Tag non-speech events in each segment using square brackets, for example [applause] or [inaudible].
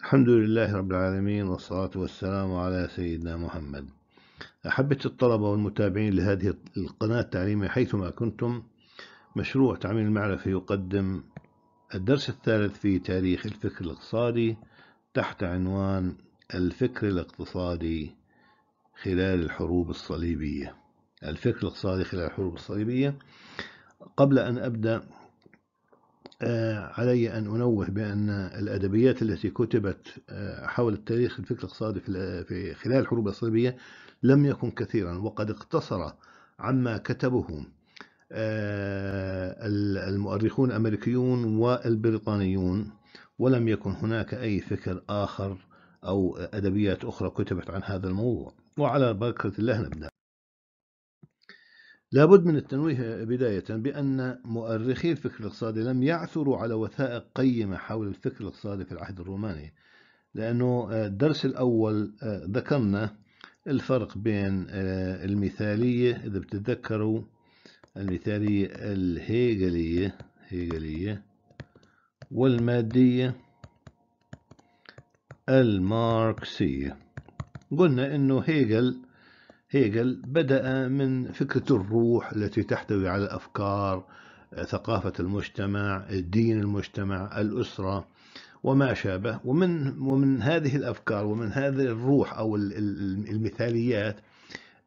الحمد لله رب العالمين والصلاة والسلام على سيدنا محمد أحبت الطلبة والمتابعين لهذه القناة التعليمية حيثما كنتم مشروع تعميم المعرفة يقدم الدرس الثالث في تاريخ الفكر الاقتصادي تحت عنوان الفكر الاقتصادي خلال الحروب الصليبية الفكر الاقتصادي خلال الحروب الصليبية قبل أن أبدأ آه، علي أن أنوه بأن الأدبيات التي كتبت آه، حول التاريخ الفكر الاقتصادي آه، في خلال الحروب الصليبية لم يكن كثيرا وقد اقتصر عما كتبه المؤرخون الأمريكيون والبريطانيون ولم يكن هناك أي فكر آخر أو أدبيات أخرى كتبت عن هذا الموضوع وعلى بركة الله نبدأ لابد من التنويه بداية بأن مؤرخي الفكر الاقتصادي لم يعثروا على وثائق قيمة حول الفكر الاقتصادي في العهد الروماني لأنه آه، الدرس الأول آه، ذكرنا الفرق بين آه، المثالية إذا بتتذكروا المثالية الهيجلية هيجلية والمادية الماركسية قلنا إنه هيجل هيجل بدأ من فكرة الروح التي تحتوي على الأفكار ثقافة المجتمع الدين المجتمع الأسرة وما شابه ومن ومن هذه الافكار ومن هذه الروح او المثاليات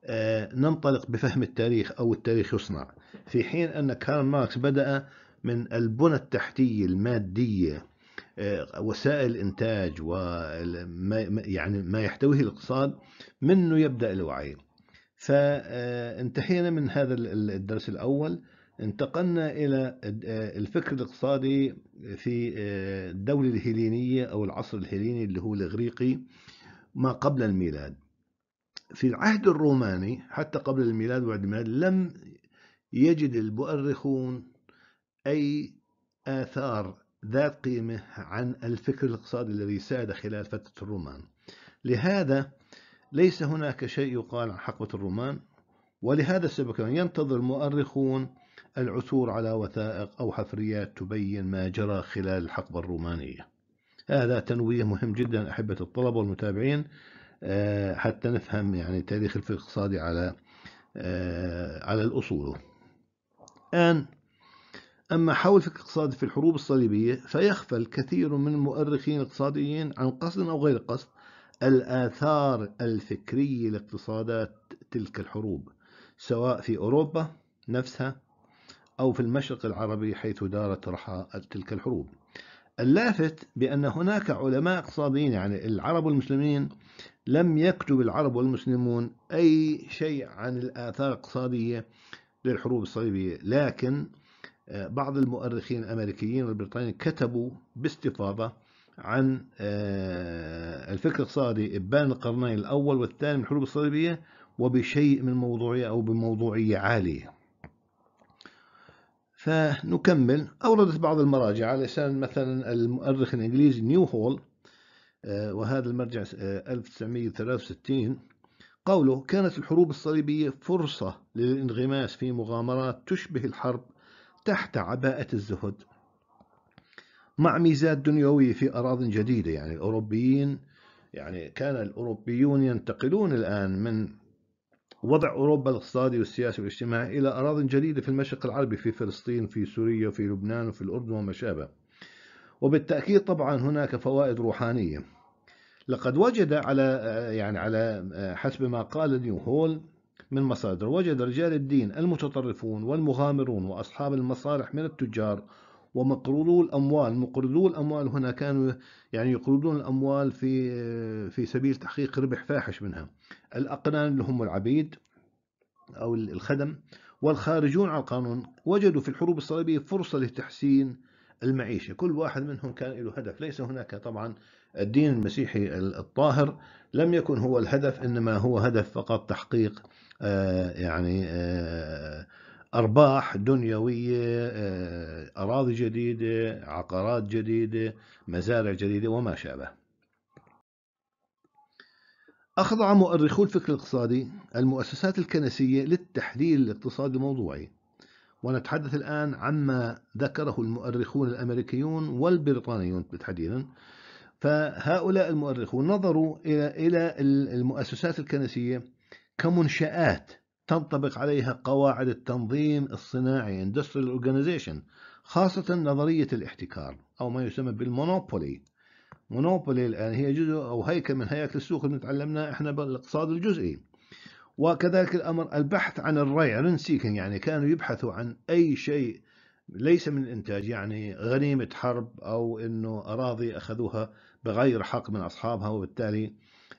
آه، ننطلق بفهم التاريخ او التاريخ يصنع في حين ان كارل ماركس بدا من البنى التحتيه الماديه آه، وسائل الانتاج وما يعني ما يحتويه الاقتصاد منه يبدا الوعي فانتهينا من هذا الدرس الأول انتقلنا إلى الفكر الاقتصادي في آه، الدولة الهيلينية أو العصر الهيليني اللي هو الإغريقي ما قبل الميلاد في العهد الروماني حتى قبل الميلاد وبعد الميلاد لم يجد المؤرخون أي آثار ذات قيمة عن الفكر الاقتصادي الذي ساد خلال فترة الرومان لهذا ليس هناك شيء يقال عن حقبة الرومان ولهذا السبب كان ينتظر المؤرخون العثور على وثائق أو حفريات تبين ما جرى خلال الحقبة الرومانية هذا تنويه مهم جدا أحبة الطلبة والمتابعين آه، حتى نفهم يعني تاريخ الفقه الاقتصادي على آه، على الأصول الآن أما حول الفقه الاقتصادي في الحروب الصليبية فيغفل كثير من المؤرخين الاقتصاديين عن قصد أو غير قصد الآثار الفكرية لاقتصادات تلك الحروب سواء في أوروبا نفسها أو في المشرق العربي حيث دارت رحى تلك الحروب اللافت بأن هناك علماء اقتصاديين يعني العرب والمسلمين لم يكتب العرب والمسلمون أي شيء عن الآثار الاقتصادية للحروب الصليبية لكن آه، بعض المؤرخين الأمريكيين والبريطانيين كتبوا باستفاضة عن آه، الفكر الاقتصادي ابان القرنين الاول والثاني من الحروب الصليبيه وبشيء من موضوعيه او بموضوعيه عاليه. فنكمل اوردت بعض المراجع على لسان مثلا المؤرخ الانجليزي نيو هول آه، وهذا المرجع 1963 آه، قوله كانت الحروب الصليبيه فرصه للانغماس في مغامرات تشبه الحرب تحت عباءه الزهد مع ميزات دنيوية في أراضٍ جديدة يعني الأوروبيين يعني كان الأوروبيون ينتقلون الآن من وضع أوروبا الاقتصادي والسياسي والاجتماعي إلى أراضٍ جديدة في المشرق العربي في فلسطين في سوريا في لبنان وفي الأردن وما شابه وبالتأكيد طبعا هناك فوائد روحانية لقد وجد على يعني على حسب ما قال نيو هول من مصادر وجد رجال الدين المتطرفون والمغامرون وأصحاب المصالح من التجار ومقروضو الأموال مقرضو الأموال هنا كانوا يعني يقرضون الأموال في في سبيل تحقيق ربح فاحش منها الأقنان اللي هم العبيد أو الخدم والخارجون عن القانون وجدوا في الحروب الصليبية فرصة لتحسين المعيشة كل واحد منهم كان له هدف ليس هناك طبعا الدين المسيحي الطاهر لم يكن هو الهدف إنما هو هدف فقط تحقيق آه، يعني آه، أرباح دنيوية آه، أراضي جديدة عقارات جديدة مزارع جديدة وما شابه أخضع مؤرخو الفكر الاقتصادي المؤسسات الكنسية للتحليل الاقتصادي الموضوعي ونتحدث الآن عما ذكره المؤرخون الأمريكيون والبريطانيون تحديدا فهؤلاء المؤرخون نظروا إلى المؤسسات الكنسية كمنشآت تنطبق عليها قواعد التنظيم الصناعي Industrial Organization خاصة نظرية الاحتكار أو ما يسمى بالمونوبولي مونوبولي الآن هي جزء أو هيكل من هياكل السوق اللي تعلمناه إحنا بالاقتصاد الجزئي وكذلك الأمر البحث عن الريع سيكن يعني كانوا يبحثوا عن أي شيء ليس من الإنتاج يعني غنيمة حرب أو أنه أراضي أخذوها بغير حق من أصحابها وبالتالي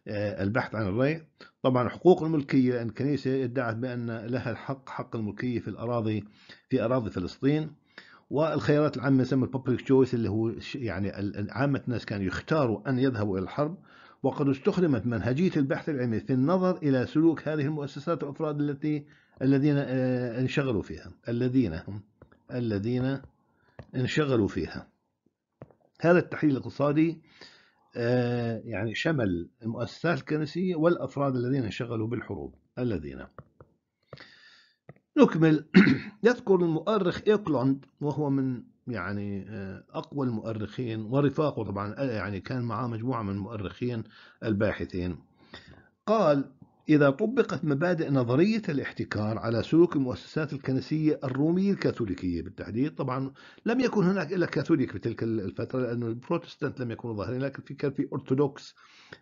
آه، البحث عن الري طبعا حقوق الملكية الكنيسة ادعت بأن لها الحق حق الملكية في الأراضي في أراضي فلسطين والخيارات العامة يسمى الببليك choice اللي هو يعني عامة الناس كانوا يختاروا أن يذهبوا إلى الحرب وقد استخدمت منهجية البحث العلمي في النظر إلى سلوك هذه المؤسسات والأفراد التي الذين آه، انشغلوا فيها الذين هم الذين انشغلوا فيها هذا التحليل الاقتصادي آه، يعني شمل المؤسسات الكنسية والأفراد الذين شغلوا بالحروب الذين نكمل [clears throat] يذكر المؤرخ إيكلوند وهو من يعني آه، أقوى المؤرخين ورفاقه طبعا آه، يعني كان معاه مجموعة من المؤرخين الباحثين قال إذا طبقت مبادئ نظرية الاحتكار على سلوك المؤسسات الكنسية الرومية الكاثوليكية بالتحديد طبعا لم يكن هناك إلا كاثوليك في تلك الفترة لأن البروتستانت لم يكونوا ظاهرين لكن في كان في أرثوذكس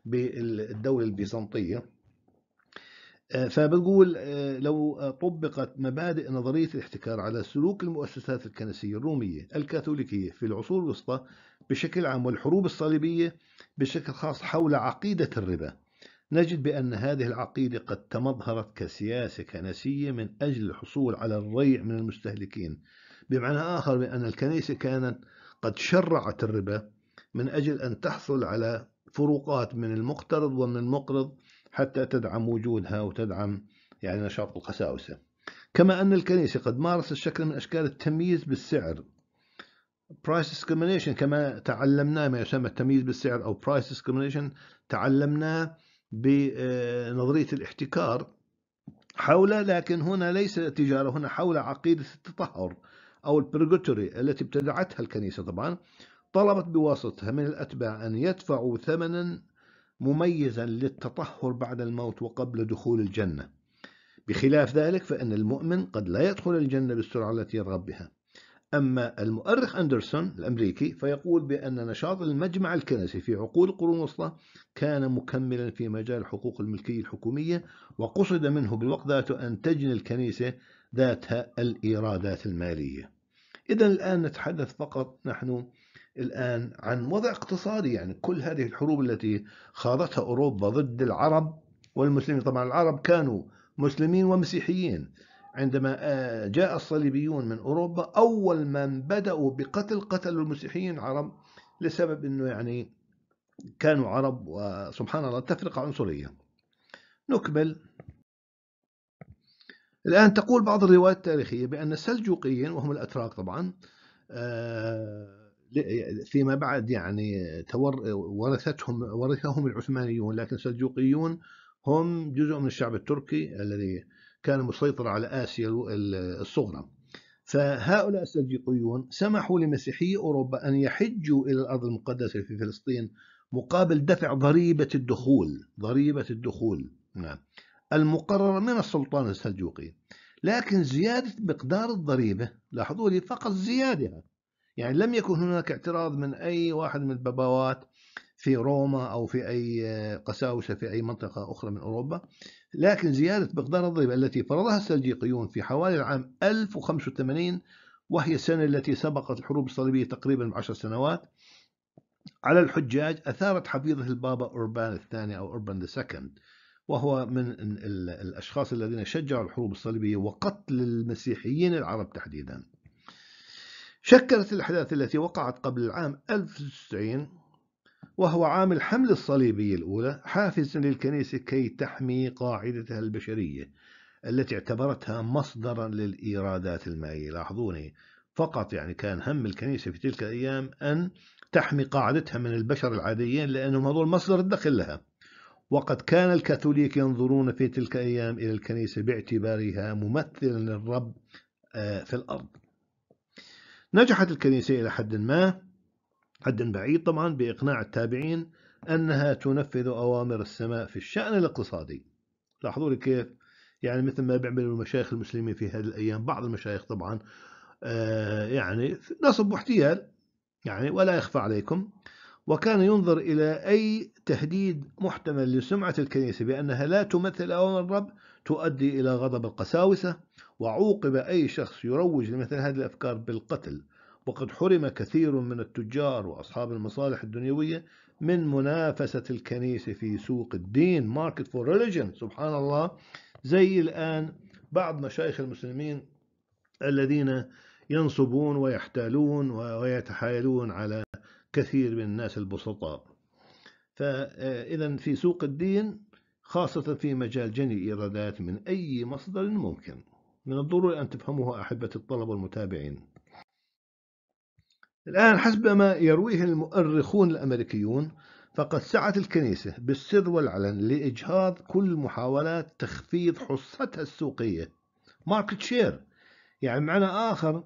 بالدولة البيزنطية آه، فبقول آه، لو طبقت مبادئ نظرية الاحتكار على سلوك المؤسسات الكنسية الرومية الكاثوليكية في العصور الوسطى بشكل عام والحروب الصليبية بشكل خاص حول عقيدة الربا نجد بأن هذه العقيدة قد تمظهرت كسياسة كنسية من أجل الحصول على الريع من المستهلكين بمعنى آخر بأن الكنيسة كانت قد شرعت الربا من أجل أن تحصل على فروقات من المقترض ومن المقرض حتى تدعم وجودها وتدعم يعني نشاط القساوسة كما أن الكنيسة قد مارست شكل من أشكال التمييز بالسعر price discrimination كما تعلمناه ما يسمى التمييز بالسعر أو price discrimination تعلمناه بنظرية الاحتكار حول لكن هنا ليس تجارة هنا حول عقيدة التطهر أو البرغوتوري التي ابتدعتها الكنيسة طبعا طلبت بواسطتها من الأتباع أن يدفعوا ثمنا مميزا للتطهر بعد الموت وقبل دخول الجنة بخلاف ذلك فإن المؤمن قد لا يدخل الجنة بالسرعة التي يرغب بها أما المؤرخ أندرسون الأمريكي فيقول بأن نشاط المجمع الكنسي في عقود القرون الوسطى كان مكملا في مجال حقوق الملكية الحكومية وقصد منه بالوقت ذاته أن تجني الكنيسة ذاتها الإيرادات المالية إذا الآن نتحدث فقط نحن الآن عن وضع اقتصادي يعني كل هذه الحروب التي خاضتها أوروبا ضد العرب والمسلمين طبعا العرب كانوا مسلمين ومسيحيين عندما آه، جاء الصليبيون من أوروبا أول من بدأوا بقتل قتلوا المسيحيين العرب لسبب أنه يعني كانوا عرب وسبحان الله تفرقة عنصرية نكمل الآن تقول بعض الروايات التاريخية بأن السلجوقيين وهم الأتراك طبعا آه، فيما بعد يعني ورثتهم ورثهم العثمانيون لكن السلجوقيون هم جزء من الشعب التركي الذي كان مسيطر على آسيا الصغرى فهؤلاء السلجوقيون سمحوا لمسيحي أوروبا أن يحجوا إلى الأرض المقدسة في فلسطين مقابل دفع ضريبة الدخول ضريبة الدخول نعم المقررة من السلطان السلجوقي لكن زيادة مقدار الضريبة لاحظوا لي فقط زياده يعني لم يكن هناك اعتراض من أي واحد من الباباوات في روما أو في أي قساوسة في أي منطقة أخرى من أوروبا لكن زيادة مقدار الضريبة التي فرضها السلجيقيون في حوالي العام 1085 وهي السنة التي سبقت الحروب الصليبية تقريبا بعشر سنوات على الحجاج أثارت حفيظه البابا أوربان الثاني أو أوربان سكند وهو من الأشخاص الذين شجعوا الحروب الصليبية وقتل المسيحيين العرب تحديدا شكلت الأحداث التي وقعت قبل العام 1090 وهو عام الحملة الصليبية الأولى حافز للكنيسة كي تحمي قاعدتها البشرية التي اعتبرتها مصدرا للإيرادات المائية لاحظوني فقط يعني كان هم الكنيسة في تلك الأيام أن تحمي قاعدتها من البشر العاديين لأنهم هذول مصدر الدخل لها وقد كان الكاثوليك ينظرون في تلك الأيام إلى الكنيسة باعتبارها ممثلا للرب آه، في الأرض نجحت الكنيسة إلى حد ما حد بعيد طبعا بإقناع التابعين أنها تنفذ أوامر السماء في الشأن الاقتصادي لاحظوا لي كيف يعني مثل ما بيعملوا المشايخ المسلمين في هذه الأيام بعض المشايخ طبعا آه، يعني نصب واحتيال يعني ولا يخفى عليكم وكان ينظر إلى أي تهديد محتمل لسمعة الكنيسة بأنها لا تمثل أوامر الرب تؤدي إلى غضب القساوسة وعوقب أي شخص يروج لمثل هذه الأفكار بالقتل وقد حرم كثير من التجار وأصحاب المصالح الدنيوية من منافسة الكنيسة في سوق الدين market for religion سبحان الله زي الآن بعض مشايخ المسلمين الذين ينصبون ويحتالون ويتحايلون على كثير من الناس البسطاء فإذا في سوق الدين خاصة في مجال جني الإيرادات من أي مصدر ممكن من الضروري أن تفهموها أحبة الطلبة والمتابعين الآن حسب ما يرويه المؤرخون الأمريكيون فقد سعت الكنيسة بالسر والعلن لإجهاض كل محاولات تخفيض حصتها السوقية ماركت شير يعني معنى آخر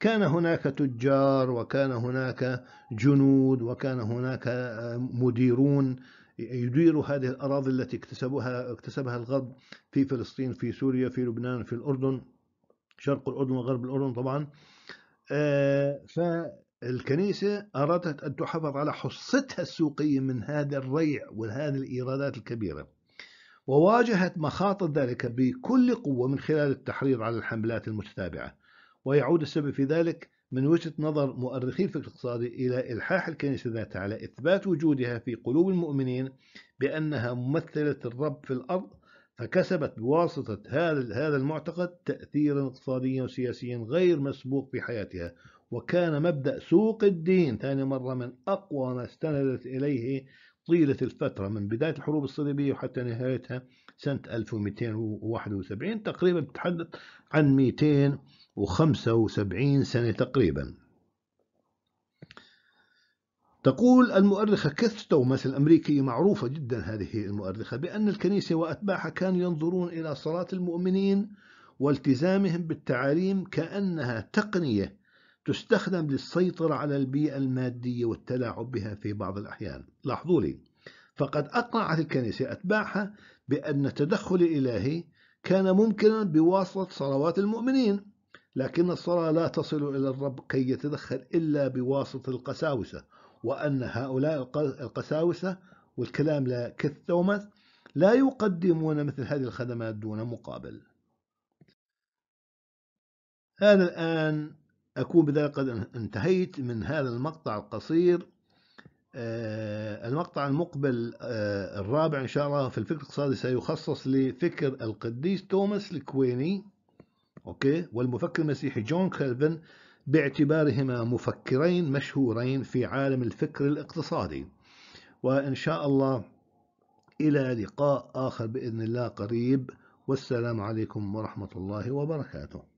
كان هناك تجار وكان هناك جنود وكان هناك آه، مديرون يديروا هذه الأراضي التي اكتسبوها اكتسبها الغرب في فلسطين في سوريا في لبنان في الأردن شرق الأردن وغرب الأردن طبعا آه ف الكنيسة أرادت أن تحافظ على حصتها السوقية من هذا الريع وهذه الإيرادات الكبيرة وواجهت مخاطر ذلك بكل قوة من خلال التحريض على الحملات المتتابعة ويعود السبب في ذلك من وجهة نظر مؤرخي الفكر الاقتصادي إلى إلحاح الكنيسة ذاتها على إثبات وجودها في قلوب المؤمنين بأنها ممثلة الرب في الأرض فكسبت بواسطة هذا هذا المعتقد تأثيرا اقتصاديا وسياسيا غير مسبوق في حياتها وكان مبدأ سوق الدين ثاني مرة من أقوى ما استندت إليه طيلة الفترة من بداية الحروب الصليبية وحتى نهايتها سنة 1271 تقريبا بتحدث عن 275 سنة تقريبا تقول المؤرخة كيث توماس الأمريكية معروفة جدا هذه المؤرخة بأن الكنيسة وأتباعها كانوا ينظرون إلى صلاة المؤمنين والتزامهم بالتعاليم كأنها تقنية تستخدم للسيطرة على البيئة المادية والتلاعب بها في بعض الأحيان لاحظوا لي فقد أقنعت الكنيسة أتباعها بأن التدخل الإلهي كان ممكنا بواسطة صلوات المؤمنين لكن الصلاة لا تصل إلى الرب كي يتدخل إلا بواسطة القساوسة وأن هؤلاء القساوسة والكلام لكيث توماس لا يقدمون مثل هذه الخدمات دون مقابل هذا الآن أكون بذلك قد انتهيت من هذا المقطع القصير آه، المقطع المقبل آه، الرابع إن شاء الله في الفكر الاقتصادي سيخصص لفكر القديس توماس الكويني أوكي والمفكر المسيحي جون كيلفن باعتبارهما مفكرين مشهورين في عالم الفكر الاقتصادي وإن شاء الله إلى لقاء آخر بإذن الله قريب والسلام عليكم ورحمة الله وبركاته